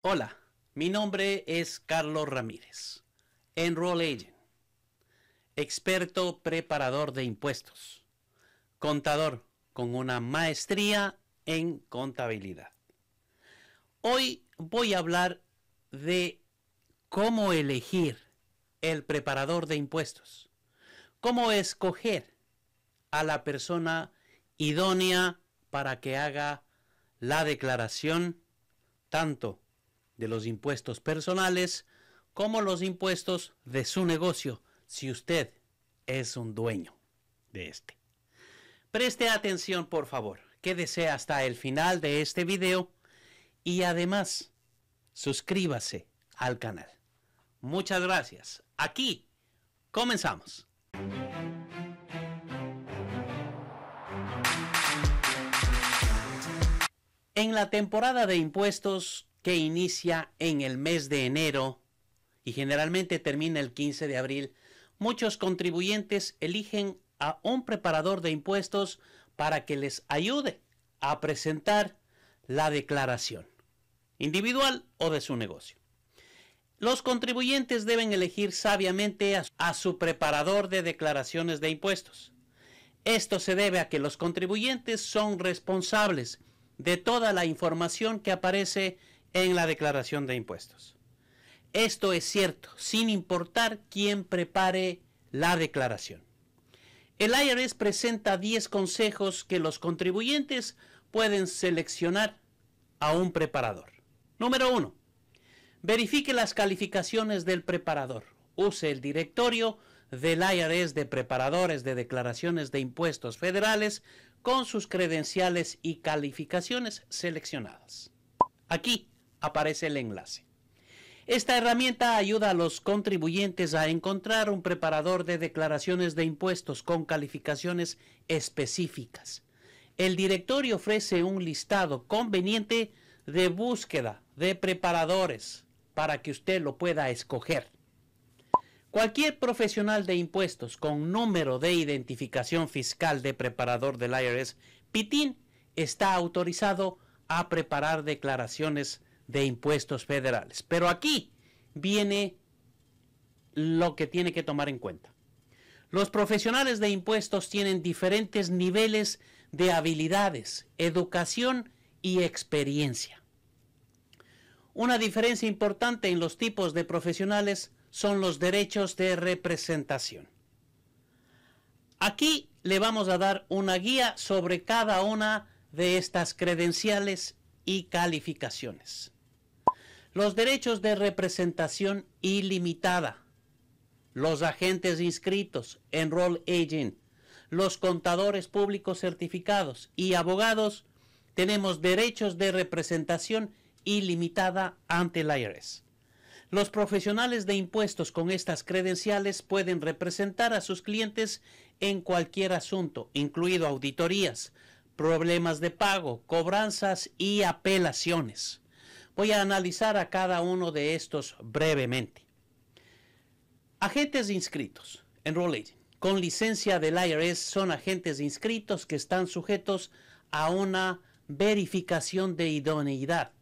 Hola, mi nombre es Carlos Ramírez, Enroll Agent, experto preparador de impuestos, contador con una maestría en contabilidad. Hoy voy a hablar de cómo elegir el preparador de impuestos, cómo escoger a la persona idónea para que haga la declaración tanto de los impuestos personales como los impuestos de su negocio si usted es un dueño de este. Preste atención, por favor. Quédese hasta el final de este video y además suscríbase al canal. Muchas gracias. Aquí comenzamos. En la temporada de impuestos inicia en el mes de enero y generalmente termina el 15 de abril, muchos contribuyentes eligen a un preparador de impuestos para que les ayude a presentar la declaración, individual o de su negocio. Los contribuyentes deben elegir sabiamente a, a su preparador de declaraciones de impuestos. Esto se debe a que los contribuyentes son responsables de toda la información que aparece en la declaración de impuestos. Esto es cierto, sin importar quién prepare la declaración. El IRS presenta 10 consejos que los contribuyentes pueden seleccionar a un preparador. Número 1. Verifique las calificaciones del preparador. Use el directorio del IRS de preparadores de declaraciones de impuestos federales con sus credenciales y calificaciones seleccionadas. Aquí aparece el enlace. Esta herramienta ayuda a los contribuyentes a encontrar un preparador de declaraciones de impuestos con calificaciones específicas. El directorio ofrece un listado conveniente de búsqueda de preparadores para que usted lo pueda escoger. Cualquier profesional de impuestos con número de identificación fiscal de preparador del IRS PITIN está autorizado a preparar declaraciones de impuestos federales. Pero aquí viene lo que tiene que tomar en cuenta. Los profesionales de impuestos tienen diferentes niveles de habilidades, educación y experiencia. Una diferencia importante en los tipos de profesionales son los derechos de representación. Aquí le vamos a dar una guía sobre cada una de estas credenciales y calificaciones. Los derechos de representación ilimitada. Los agentes inscritos, Role agent, los contadores públicos certificados y abogados tenemos derechos de representación ilimitada ante el IRS. E los profesionales de impuestos con estas credenciales pueden representar a sus clientes en cualquier asunto, incluido auditorías, problemas de pago, cobranzas y apelaciones. Voy a analizar a cada uno de estos brevemente. Agentes inscritos, enroll con licencia del IRS son agentes inscritos que están sujetos a una verificación de idoneidad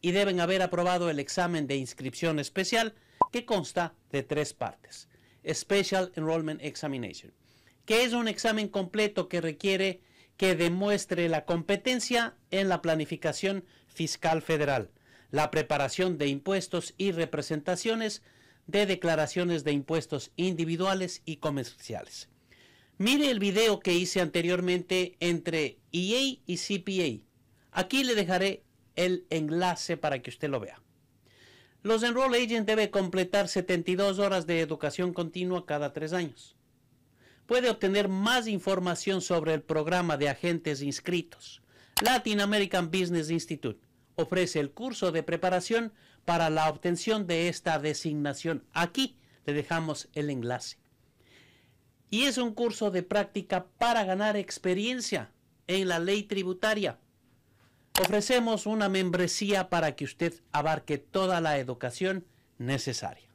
y deben haber aprobado el examen de inscripción especial que consta de tres partes. Special Enrollment Examination, que es un examen completo que requiere que demuestre la competencia en la planificación fiscal federal la preparación de impuestos y representaciones de declaraciones de impuestos individuales y comerciales. Mire el video que hice anteriormente entre EA y CPA. Aquí le dejaré el enlace para que usted lo vea. Los Enroll Agents deben completar 72 horas de educación continua cada tres años. Puede obtener más información sobre el programa de agentes inscritos. Latin American Business Institute ofrece el curso de preparación para la obtención de esta designación. Aquí le dejamos el enlace. Y es un curso de práctica para ganar experiencia en la ley tributaria. Ofrecemos una membresía para que usted abarque toda la educación necesaria.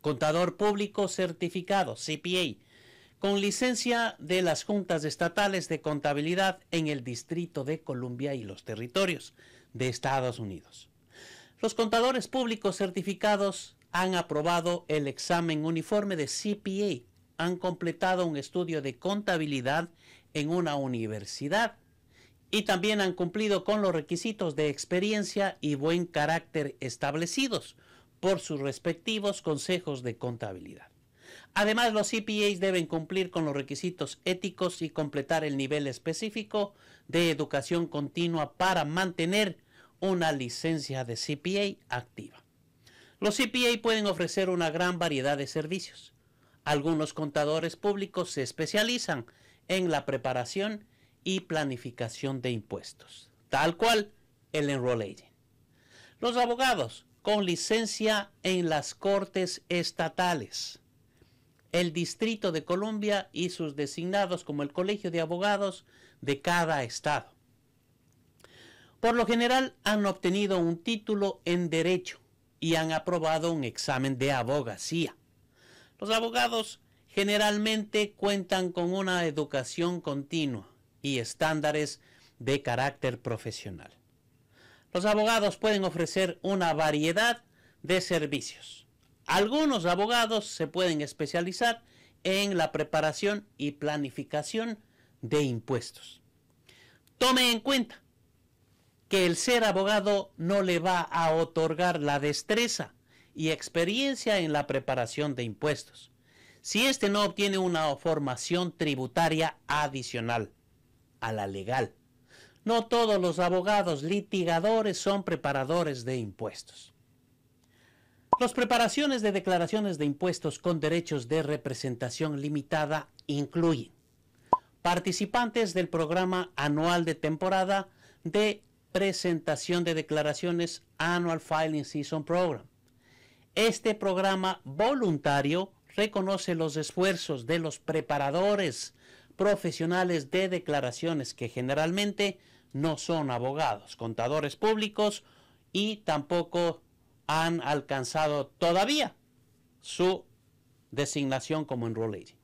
Contador público certificado, CPA, con licencia de las Juntas Estatales de Contabilidad en el Distrito de Columbia y los territorios de Estados Unidos. Los contadores públicos certificados han aprobado el examen uniforme de CPA, han completado un estudio de contabilidad en una universidad y también han cumplido con los requisitos de experiencia y buen carácter establecidos por sus respectivos consejos de contabilidad. Además, los CPAs deben cumplir con los requisitos éticos y completar el nivel específico de educación continua para mantener una licencia de CPA activa. Los CPA pueden ofrecer una gran variedad de servicios. Algunos contadores públicos se especializan en la preparación y planificación de impuestos, tal cual el enrolling. Los abogados con licencia en las cortes estatales el Distrito de Columbia y sus designados como el Colegio de Abogados de cada estado. Por lo general han obtenido un título en Derecho y han aprobado un examen de abogacía. Los abogados generalmente cuentan con una educación continua y estándares de carácter profesional. Los abogados pueden ofrecer una variedad de servicios algunos abogados se pueden especializar en la preparación y planificación de impuestos. Tome en cuenta que el ser abogado no le va a otorgar la destreza y experiencia en la preparación de impuestos, si éste no obtiene una formación tributaria adicional a la legal. No todos los abogados litigadores son preparadores de impuestos. Las preparaciones de declaraciones de impuestos con derechos de representación limitada incluyen participantes del programa anual de temporada de presentación de declaraciones Annual Filing Season Program. Este programa voluntario reconoce los esfuerzos de los preparadores profesionales de declaraciones que generalmente no son abogados, contadores públicos y tampoco han alcanzado todavía su designación como enrollee.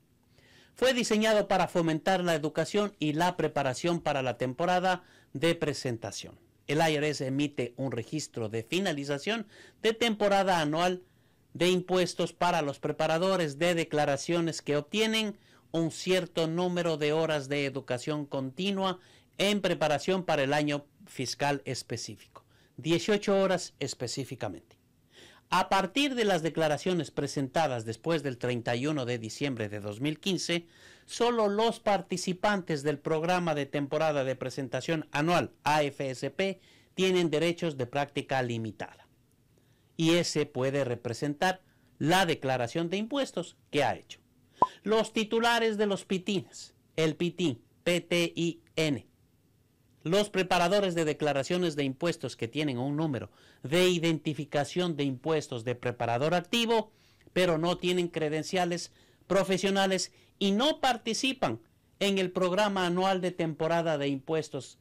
Fue diseñado para fomentar la educación y la preparación para la temporada de presentación. El IRS emite un registro de finalización de temporada anual de impuestos para los preparadores de declaraciones que obtienen un cierto número de horas de educación continua en preparación para el año fiscal específico, 18 horas específicamente. A partir de las declaraciones presentadas después del 31 de diciembre de 2015, solo los participantes del programa de temporada de presentación anual AFSP tienen derechos de práctica limitada. Y ese puede representar la declaración de impuestos que ha hecho. Los titulares de los PITINES, el PITIN, PTIN, los preparadores de declaraciones de impuestos que tienen un número de identificación de impuestos de preparador activo, pero no tienen credenciales profesionales y no participan en el programa anual de temporada de impuestos,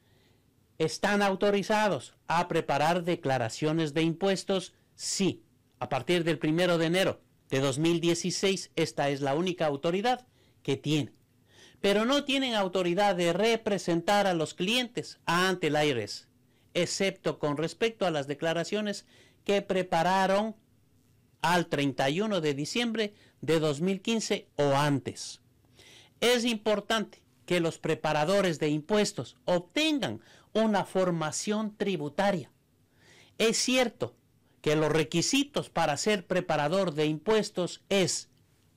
están autorizados a preparar declaraciones de impuestos, sí. A partir del primero de enero de 2016, esta es la única autoridad que tiene pero no tienen autoridad de representar a los clientes ante el AIRES, excepto con respecto a las declaraciones que prepararon al 31 de diciembre de 2015 o antes. Es importante que los preparadores de impuestos obtengan una formación tributaria. Es cierto que los requisitos para ser preparador de impuestos es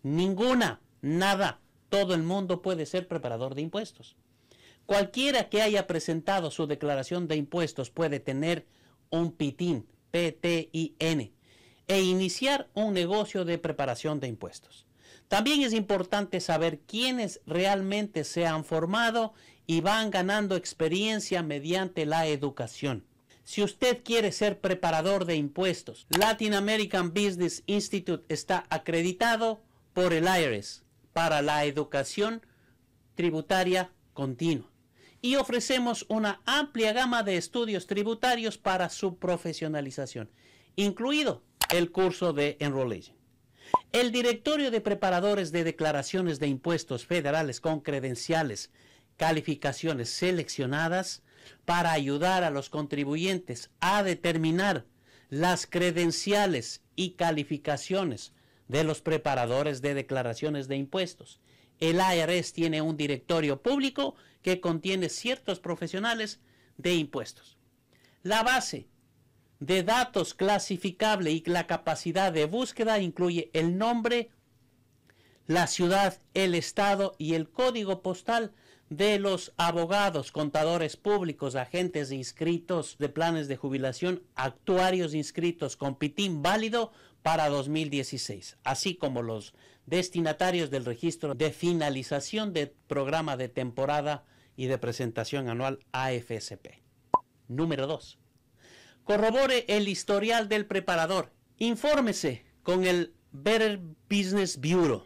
ninguna, nada, todo el mundo puede ser preparador de impuestos. Cualquiera que haya presentado su declaración de impuestos puede tener un PITIN, P-T-I-N, e iniciar un negocio de preparación de impuestos. También es importante saber quiénes realmente se han formado y van ganando experiencia mediante la educación. Si usted quiere ser preparador de impuestos, Latin American Business Institute está acreditado por el IRS para la educación tributaria continua y ofrecemos una amplia gama de estudios tributarios para su profesionalización, incluido el curso de Enrollation. El Directorio de Preparadores de Declaraciones de Impuestos Federales con credenciales, calificaciones seleccionadas para ayudar a los contribuyentes a determinar las credenciales y calificaciones de los preparadores de declaraciones de impuestos. El IRS tiene un directorio público que contiene ciertos profesionales de impuestos. La base de datos clasificable y la capacidad de búsqueda incluye el nombre, la ciudad, el estado y el código postal de los abogados, contadores públicos, agentes inscritos de planes de jubilación, actuarios inscritos con PITIN válido para 2016, así como los destinatarios del registro de finalización de programa de temporada y de presentación anual AFSP. Número 2. Corrobore el historial del preparador. Infórmese con el Better Business Bureau,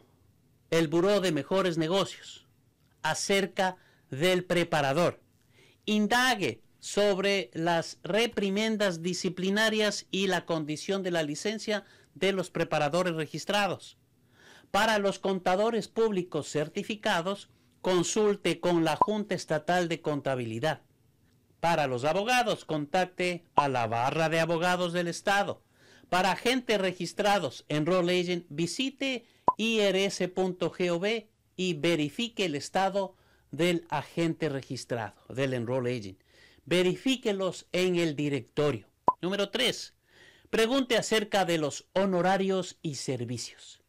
el Buró de Mejores Negocios, acerca del preparador. Indague sobre las reprimendas disciplinarias y la condición de la licencia de los preparadores registrados. Para los contadores públicos certificados, consulte con la Junta Estatal de Contabilidad. Para los abogados, contacte a la barra de abogados del Estado. Para agentes registrados en Roll Agent, visite irs.gov y verifique el estado del agente registrado, del Enroll Agent. Verifíquelos en el directorio. Número 3. Pregunte acerca de los honorarios y servicios.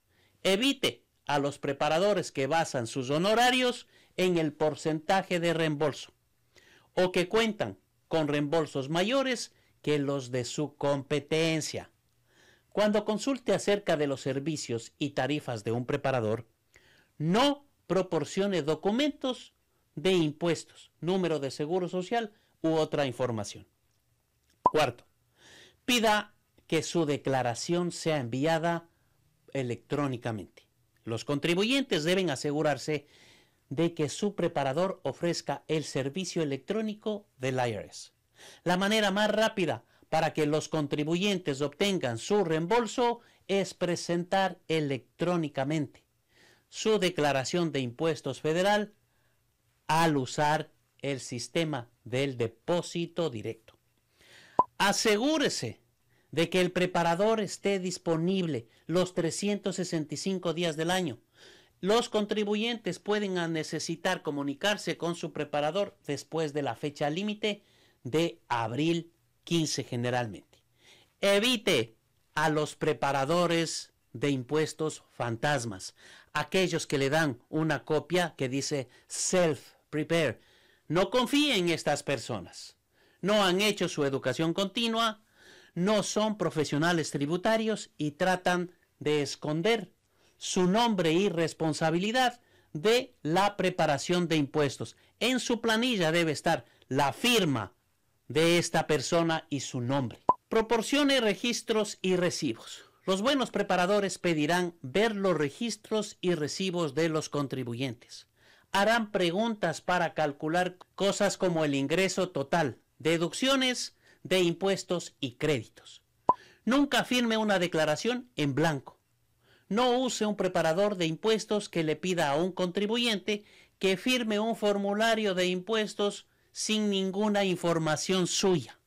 Evite a los preparadores que basan sus honorarios en el porcentaje de reembolso o que cuentan con reembolsos mayores que los de su competencia. Cuando consulte acerca de los servicios y tarifas de un preparador, no proporcione documentos de impuestos, número de seguro social u otra información. Cuarto, pida que su declaración sea enviada electrónicamente. Los contribuyentes deben asegurarse de que su preparador ofrezca el servicio electrónico del IRS. La manera más rápida para que los contribuyentes obtengan su reembolso es presentar electrónicamente su declaración de impuestos federal al usar el sistema del depósito directo. Asegúrese de que el preparador esté disponible los 365 días del año. Los contribuyentes pueden necesitar comunicarse con su preparador después de la fecha límite de abril 15 generalmente. Evite a los preparadores de impuestos fantasmas, aquellos que le dan una copia que dice self-prepare. No confíe en estas personas. No han hecho su educación continua, no son profesionales tributarios y tratan de esconder su nombre y responsabilidad de la preparación de impuestos. En su planilla debe estar la firma de esta persona y su nombre. Proporcione registros y recibos. Los buenos preparadores pedirán ver los registros y recibos de los contribuyentes. Harán preguntas para calcular cosas como el ingreso total, deducciones, de impuestos y créditos. Nunca firme una declaración en blanco. No use un preparador de impuestos que le pida a un contribuyente que firme un formulario de impuestos sin ninguna información suya.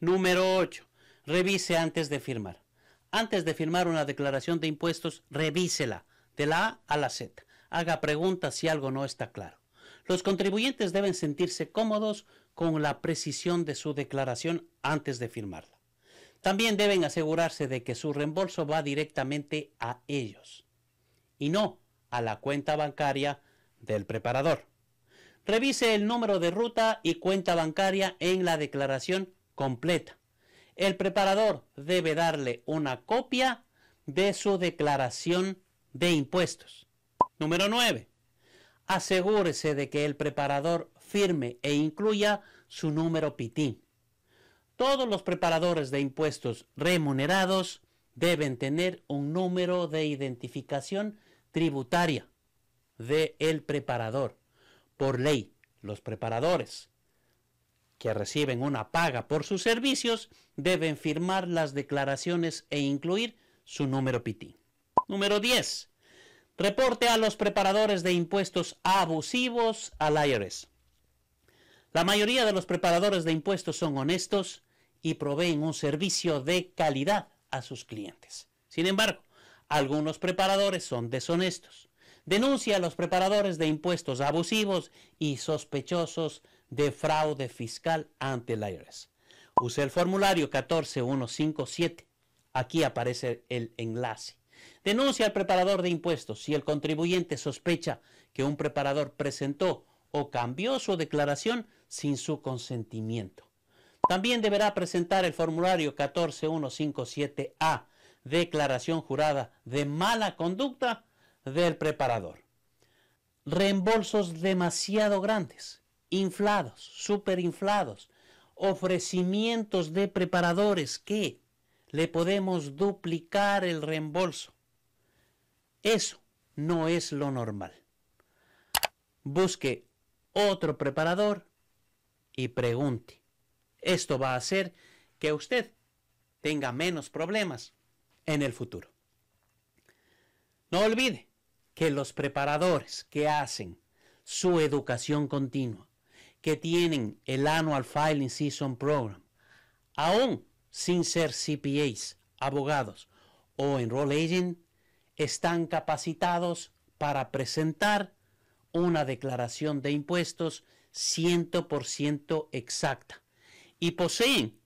Número 8. Revise antes de firmar. Antes de firmar una declaración de impuestos, revísela de la A a la Z. Haga preguntas si algo no está claro. Los contribuyentes deben sentirse cómodos con la precisión de su declaración antes de firmarla. También deben asegurarse de que su reembolso va directamente a ellos y no a la cuenta bancaria del preparador. Revise el número de ruta y cuenta bancaria en la declaración completa. El preparador debe darle una copia de su declaración de impuestos. Número 9. Asegúrese de que el preparador firme e incluya su número PITI. Todos los preparadores de impuestos remunerados deben tener un número de identificación tributaria de el preparador. Por ley, los preparadores que reciben una paga por sus servicios deben firmar las declaraciones e incluir su número PITIN. Número 10. Reporte a los preparadores de impuestos abusivos al IRS. La mayoría de los preparadores de impuestos son honestos y proveen un servicio de calidad a sus clientes. Sin embargo, algunos preparadores son deshonestos. Denuncia a los preparadores de impuestos abusivos y sospechosos de fraude fiscal ante el IRS. Use el formulario 14157. Aquí aparece el enlace. Denuncia al preparador de impuestos si el contribuyente sospecha que un preparador presentó o cambió su declaración sin su consentimiento. También deberá presentar el formulario 14157A, declaración jurada de mala conducta del preparador. Reembolsos demasiado grandes, inflados, superinflados, ofrecimientos de preparadores que le podemos duplicar el reembolso. Eso no es lo normal. Busque otro preparador y pregunte. Esto va a hacer que usted tenga menos problemas en el futuro. No olvide que los preparadores que hacen su educación continua, que tienen el Annual Filing Season Program, aún sin ser CPAs, abogados o enroll agent, están capacitados para presentar una declaración de impuestos 100% exacta y poseen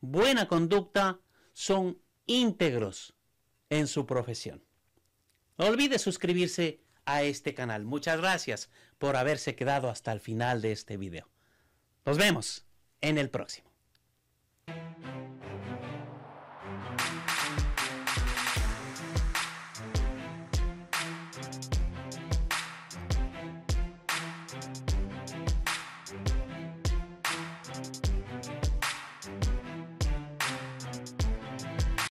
buena conducta, son íntegros en su profesión. No olvide suscribirse a este canal. Muchas gracias por haberse quedado hasta el final de este video. Nos vemos en el próximo.